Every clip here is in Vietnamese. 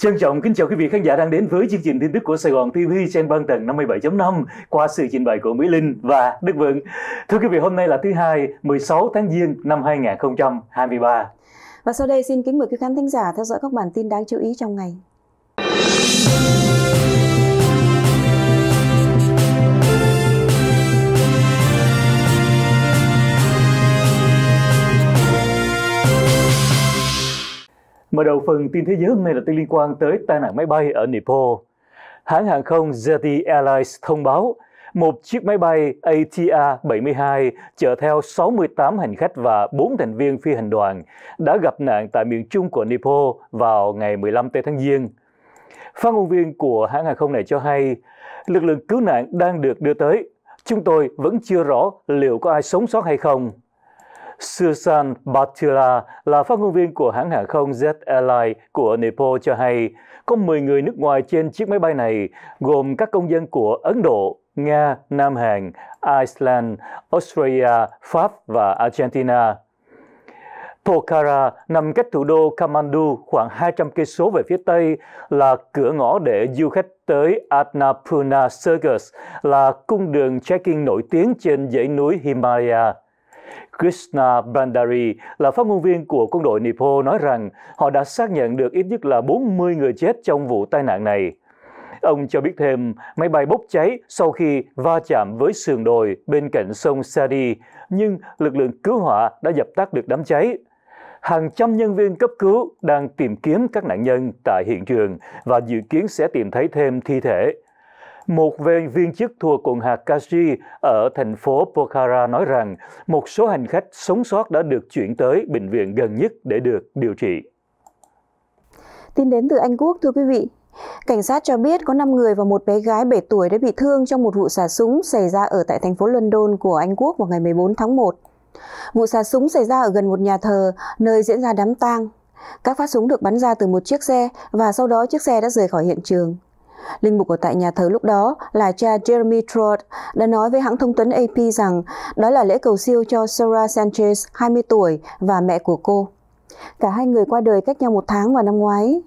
Trân trọng kính chào quý vị khán giả đang đến với chương trình tin tức của Sài Gòn TV trên băng tần 57.5 qua sự trình bày của Mỹ Linh và Đức Vượng. Thưa quý vị, hôm nay là thứ hai, 16 tháng Giêng năm 2023. Và sau đây xin kính mời quý khán thính giả theo dõi các bản tin đáng chú ý trong ngày. Mở đầu phần tin thế giới hôm nay là tin liên quan tới tai nạn máy bay ở Nepal. Hãng hàng không Zeti Airlines thông báo một chiếc máy bay ATR-72 chở theo 68 hành khách và 4 thành viên phi hành đoàn đã gặp nạn tại miền trung của Nepal vào ngày 15 tây tháng Giêng. Phát ngôn viên của hãng hàng không này cho hay, lực lượng cứu nạn đang được đưa tới. Chúng tôi vẫn chưa rõ liệu có ai sống sót hay không. Susan Batila là phát ngôn viên của hãng hàng không Z Airlines của Nepal cho hay có 10 người nước ngoài trên chiếc máy bay này, gồm các công dân của Ấn Độ, Nga, Nam Hàn, Iceland, Australia, Pháp và Argentina. Pokhara nằm cách thủ đô Kathmandu khoảng 200 cây số về phía tây là cửa ngõ để du khách tới Annapurna Circus là cung đường trekking nổi tiếng trên dãy núi Himalaya. Krishna Bandari là phát ngôn viên của quân đội Nepal nói rằng họ đã xác nhận được ít nhất là 40 người chết trong vụ tai nạn này. Ông cho biết thêm, máy bay bốc cháy sau khi va chạm với sườn đồi bên cạnh sông Sadi, nhưng lực lượng cứu hỏa đã dập tắt được đám cháy. Hàng trăm nhân viên cấp cứu đang tìm kiếm các nạn nhân tại hiện trường và dự kiến sẽ tìm thấy thêm thi thể. Một viên chức thuộc quận hạt Kashi ở thành phố Pokhara nói rằng một số hành khách sống sót đã được chuyển tới bệnh viện gần nhất để được điều trị. Tin đến từ Anh Quốc, thưa quý vị, Cảnh sát cho biết có 5 người và một bé gái 7 tuổi đã bị thương trong một vụ xả súng xảy ra ở tại thành phố London của Anh Quốc vào ngày 14 tháng 1. Vụ xả súng xảy ra ở gần một nhà thờ, nơi diễn ra đám tang. Các phát súng được bắn ra từ một chiếc xe và sau đó chiếc xe đã rời khỏi hiện trường. Linh mục ở tại nhà thờ lúc đó là cha Jeremy Trott đã nói với hãng thông tấn AP rằng đó là lễ cầu siêu cho Sarah Sanchez, 20 tuổi, và mẹ của cô. Cả hai người qua đời cách nhau một tháng vào năm ngoái.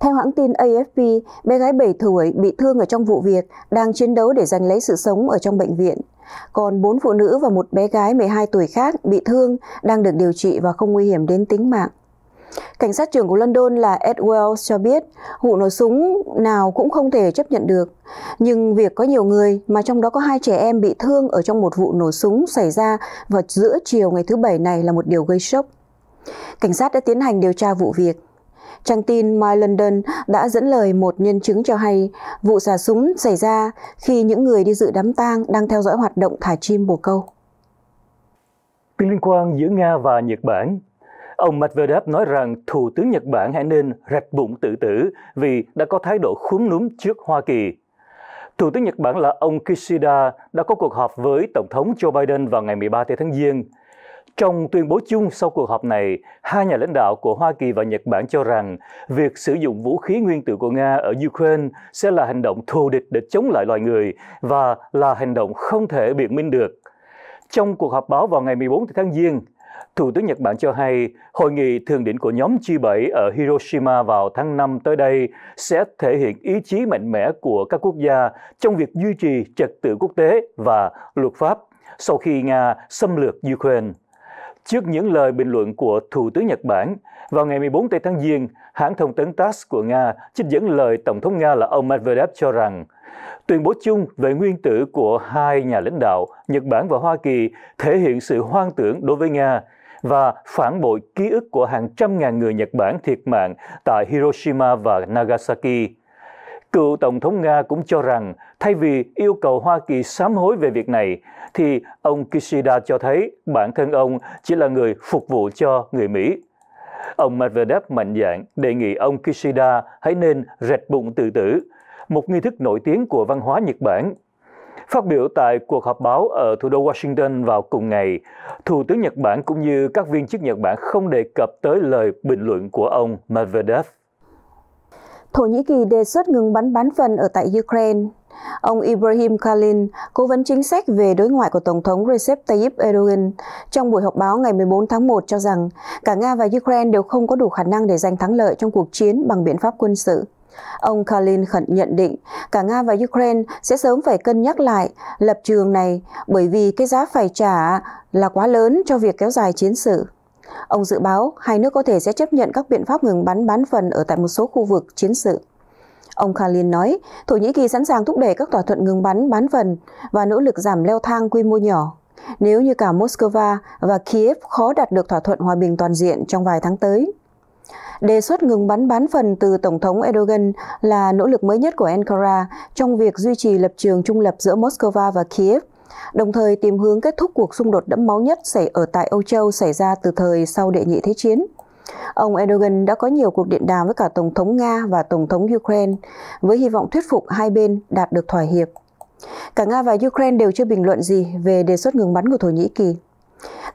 Theo hãng tin AFP, bé gái 7 tuổi bị thương ở trong vụ việc đang chiến đấu để giành lấy sự sống ở trong bệnh viện. Còn bốn phụ nữ và một bé gái 12 tuổi khác bị thương đang được điều trị và không nguy hiểm đến tính mạng. Cảnh sát trưởng của London là Ed Wells cho biết vụ nổ súng nào cũng không thể chấp nhận được. Nhưng việc có nhiều người, mà trong đó có hai trẻ em bị thương ở trong một vụ nổ súng xảy ra vào giữa chiều ngày thứ Bảy này là một điều gây sốc. Cảnh sát đã tiến hành điều tra vụ việc. Trang tin My London đã dẫn lời một nhân chứng cho hay vụ xả súng xảy ra khi những người đi dự đám tang đang theo dõi hoạt động thả chim bồ câu. Tin liên quan giữa Nga và Nhật Bản Ông Medvedev nói rằng Thủ tướng Nhật Bản hãy nên rạch bụng tự tử vì đã có thái độ khúm núm trước Hoa Kỳ. Thủ tướng Nhật Bản là ông Kishida đã có cuộc họp với Tổng thống Joe Biden vào ngày 13 tháng Giêng. Trong tuyên bố chung sau cuộc họp này, hai nhà lãnh đạo của Hoa Kỳ và Nhật Bản cho rằng việc sử dụng vũ khí nguyên tử của Nga ở Ukraine sẽ là hành động thù địch để chống lại loài người và là hành động không thể biện minh được. Trong cuộc họp báo vào ngày 14 tháng Giêng, Thủ tướng Nhật Bản cho hay hội nghị thượng đỉnh của nhóm G7 ở Hiroshima vào tháng 5 tới đây sẽ thể hiện ý chí mạnh mẽ của các quốc gia trong việc duy trì trật tự quốc tế và luật pháp sau khi Nga xâm lược Ukraine. Trước những lời bình luận của Thủ tướng Nhật Bản, vào ngày 14 tây tháng Giêng, hãng thông tấn TASS của Nga trích dẫn lời Tổng thống Nga là ông Medvedev cho rằng tuyên bố chung về nguyên tử của hai nhà lãnh đạo Nhật Bản và Hoa Kỳ thể hiện sự hoang tưởng đối với Nga và phản bội ký ức của hàng trăm ngàn người Nhật Bản thiệt mạng tại Hiroshima và Nagasaki. Cựu Tổng thống Nga cũng cho rằng thay vì yêu cầu Hoa Kỳ sám hối về việc này, thì ông Kishida cho thấy bản thân ông chỉ là người phục vụ cho người Mỹ. Ông Medvedev mạnh dạn đề nghị ông Kishida hãy nên rạch bụng tự tử, một nghi thức nổi tiếng của văn hóa Nhật Bản. Phát biểu tại cuộc họp báo ở thủ đô Washington vào cùng ngày, Thủ tướng Nhật Bản cũng như các viên chức Nhật Bản không đề cập tới lời bình luận của ông Medvedev. Thổ Nhĩ Kỳ đề xuất ngừng bắn bán phần ở tại Ukraine. Ông Ibrahim Kalin, cố vấn chính sách về đối ngoại của Tổng thống Recep Tayyip Erdogan, trong buổi họp báo ngày 14 tháng 1 cho rằng cả Nga và Ukraine đều không có đủ khả năng để giành thắng lợi trong cuộc chiến bằng biện pháp quân sự. Ông Kalin khẩn nhận định cả Nga và Ukraine sẽ sớm phải cân nhắc lại lập trường này bởi vì cái giá phải trả là quá lớn cho việc kéo dài chiến sự. Ông dự báo hai nước có thể sẽ chấp nhận các biện pháp ngừng bắn bán phần ở tại một số khu vực chiến sự. Ông Khalin nói, Thổ Nhĩ Kỳ sẵn sàng thúc đẩy các thỏa thuận ngừng bắn bán phần và nỗ lực giảm leo thang quy mô nhỏ. Nếu như cả Moscow và Kiev khó đạt được thỏa thuận hòa bình toàn diện trong vài tháng tới. Đề xuất ngừng bắn bán phần từ Tổng thống Erdogan là nỗ lực mới nhất của Ankara trong việc duy trì lập trường trung lập giữa Moscow và Kiev – đồng thời tìm hướng kết thúc cuộc xung đột đẫm máu nhất xảy ở tại Âu Châu xảy ra từ thời sau Đệ nhị Thế chiến. Ông Erdogan đã có nhiều cuộc điện đàm với cả Tổng thống Nga và Tổng thống Ukraine với hy vọng thuyết phục hai bên đạt được thỏa hiệp. Cả Nga và Ukraine đều chưa bình luận gì về đề xuất ngừng bắn của Thổ Nhĩ Kỳ.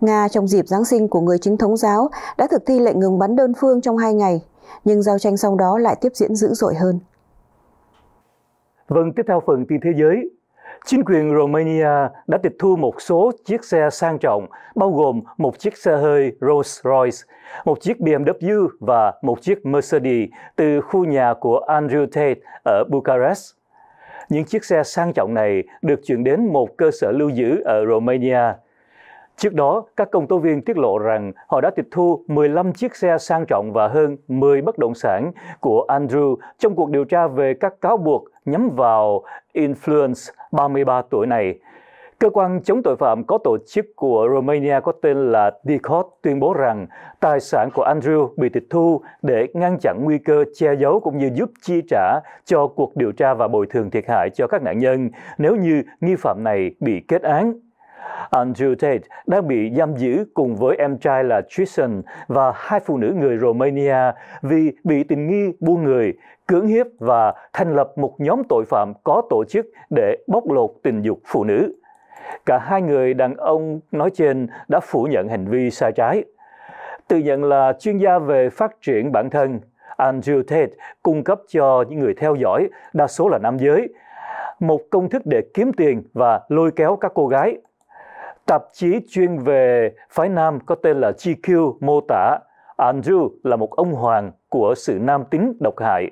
Nga trong dịp Giáng sinh của người chính thống giáo đã thực thi lệnh ngừng bắn đơn phương trong hai ngày, nhưng giao tranh sau đó lại tiếp diễn dữ dội hơn. Vâng, tiếp theo phần tin thế giới, Chính quyền Romania đã tịch thu một số chiếc xe sang trọng, bao gồm một chiếc xe hơi Rolls-Royce, một chiếc BMW và một chiếc Mercedes từ khu nhà của Andrew Tate ở Bucharest. Những chiếc xe sang trọng này được chuyển đến một cơ sở lưu giữ ở Romania Trước đó, các công tố viên tiết lộ rằng họ đã tịch thu 15 chiếc xe sang trọng và hơn 10 bất động sản của Andrew trong cuộc điều tra về các cáo buộc nhắm vào Influence 33 tuổi này. Cơ quan chống tội phạm có tổ chức của Romania có tên là DICOT tuyên bố rằng tài sản của Andrew bị tịch thu để ngăn chặn nguy cơ che giấu cũng như giúp chi trả cho cuộc điều tra và bồi thường thiệt hại cho các nạn nhân nếu như nghi phạm này bị kết án. Andrew Tate đang bị giam giữ cùng với em trai là Tristan và hai phụ nữ người Romania vì bị tình nghi buôn người, cưỡng hiếp và thành lập một nhóm tội phạm có tổ chức để bóc lột tình dục phụ nữ. Cả hai người đàn ông nói trên đã phủ nhận hành vi sai trái. Tự nhận là chuyên gia về phát triển bản thân, Andrew Tate cung cấp cho những người theo dõi, đa số là nam giới, một công thức để kiếm tiền và lôi kéo các cô gái Tạp chí chuyên về phái nam có tên là GQ mô tả Andrew là một ông hoàng của sự nam tính độc hại.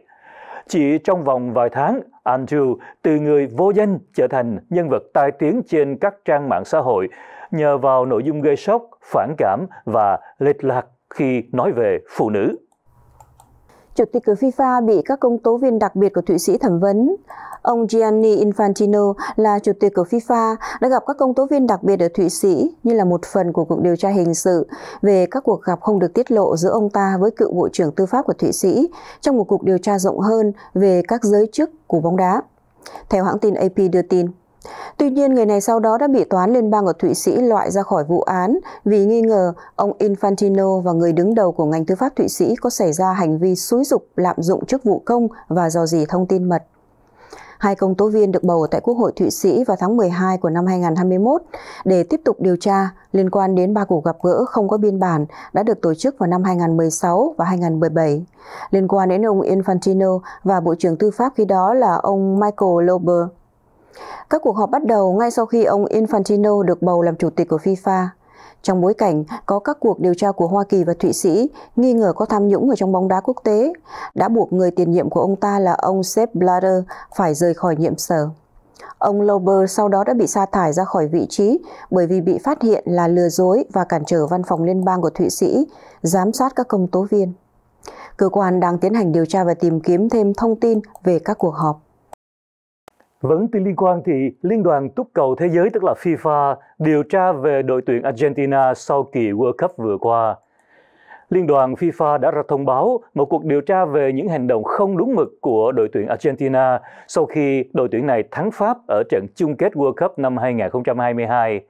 Chỉ trong vòng vài tháng, Andrew từ người vô danh trở thành nhân vật tai tiếng trên các trang mạng xã hội nhờ vào nội dung gây sốc, phản cảm và lệch lạc khi nói về phụ nữ. Chủ tịch của FIFA bị các công tố viên đặc biệt của Thụy Sĩ thẩm vấn. Ông Gianni Infantino là chủ tịch của FIFA đã gặp các công tố viên đặc biệt ở Thụy Sĩ như là một phần của cuộc điều tra hình sự về các cuộc gặp không được tiết lộ giữa ông ta với cựu Bộ trưởng Tư pháp của Thụy Sĩ trong một cuộc điều tra rộng hơn về các giới chức của bóng đá. Theo hãng tin AP đưa tin, Tuy nhiên, người này sau đó đã bị toán liên bang ở Thụy Sĩ loại ra khỏi vụ án vì nghi ngờ ông Infantino và người đứng đầu của ngành tư pháp Thụy Sĩ có xảy ra hành vi xúi dục lạm dụng chức vụ công và dò dỉ thông tin mật. Hai công tố viên được bầu tại Quốc hội Thụy Sĩ vào tháng 12 của năm 2021 để tiếp tục điều tra liên quan đến ba cuộc gặp gỡ không có biên bản đã được tổ chức vào năm 2016 và 2017. Liên quan đến ông Infantino và Bộ trưởng Tư pháp khi đó là ông Michael Lober. Các cuộc họp bắt đầu ngay sau khi ông Infantino được bầu làm chủ tịch của FIFA. Trong bối cảnh có các cuộc điều tra của Hoa Kỳ và Thụy Sĩ nghi ngờ có tham nhũng ở trong bóng đá quốc tế, đã buộc người tiền nhiệm của ông ta là ông Sepp Blatter phải rời khỏi nhiệm sở. Ông Lober sau đó đã bị sa thải ra khỏi vị trí bởi vì bị phát hiện là lừa dối và cản trở văn phòng liên bang của Thụy Sĩ, giám sát các công tố viên. Cơ quan đang tiến hành điều tra và tìm kiếm thêm thông tin về các cuộc họp. Vấn tin liên quan thì Liên đoàn túc cầu thế giới tức là FIFA điều tra về đội tuyển Argentina sau kỳ World Cup vừa qua. Liên đoàn FIFA đã ra thông báo một cuộc điều tra về những hành động không đúng mực của đội tuyển Argentina sau khi đội tuyển này thắng Pháp ở trận chung kết World Cup năm 2022.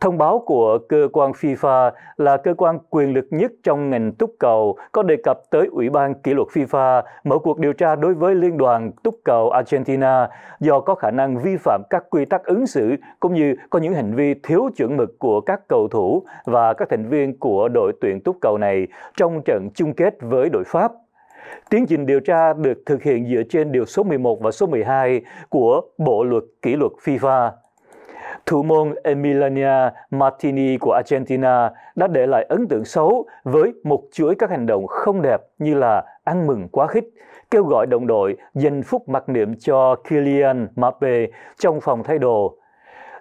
Thông báo của cơ quan FIFA là cơ quan quyền lực nhất trong ngành túc cầu có đề cập tới Ủy ban kỷ luật FIFA mở cuộc điều tra đối với Liên đoàn túc cầu Argentina do có khả năng vi phạm các quy tắc ứng xử cũng như có những hành vi thiếu chuẩn mực của các cầu thủ và các thành viên của đội tuyển túc cầu này trong trận chung kết với đội Pháp. Tiến trình điều tra được thực hiện dựa trên điều số 11 và số 12 của Bộ luật kỷ luật FIFA thủ môn Emiliana Martini của Argentina đã để lại ấn tượng xấu với một chuỗi các hành động không đẹp như là ăn mừng quá khích, kêu gọi đồng đội dành phút mặc niệm cho Kylian Mbappe trong phòng thay đồ.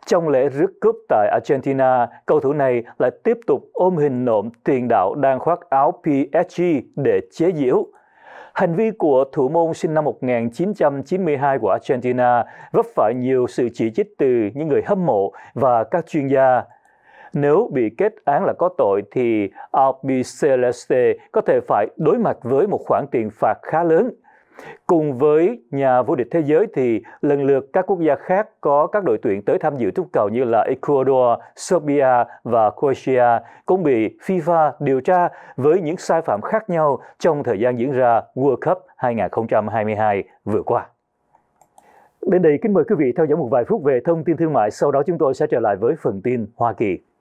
Trong lễ rước cúp tại Argentina, cầu thủ này lại tiếp tục ôm hình nộm tiền đạo đang khoác áo PSG để chế giễu. Hành vi của thủ môn sinh năm 1992 của Argentina vấp phải nhiều sự chỉ trích từ những người hâm mộ và các chuyên gia. Nếu bị kết án là có tội thì Albiceleste có thể phải đối mặt với một khoản tiền phạt khá lớn Cùng với nhà vô địch thế giới thì lần lượt các quốc gia khác có các đội tuyển tới tham dự trúc cầu như là Ecuador, Serbia và Croatia cũng bị FIFA điều tra với những sai phạm khác nhau trong thời gian diễn ra World Cup 2022 vừa qua. Đến đây kính mời quý vị theo dõi một vài phút về thông tin thương mại, sau đó chúng tôi sẽ trở lại với phần tin Hoa Kỳ.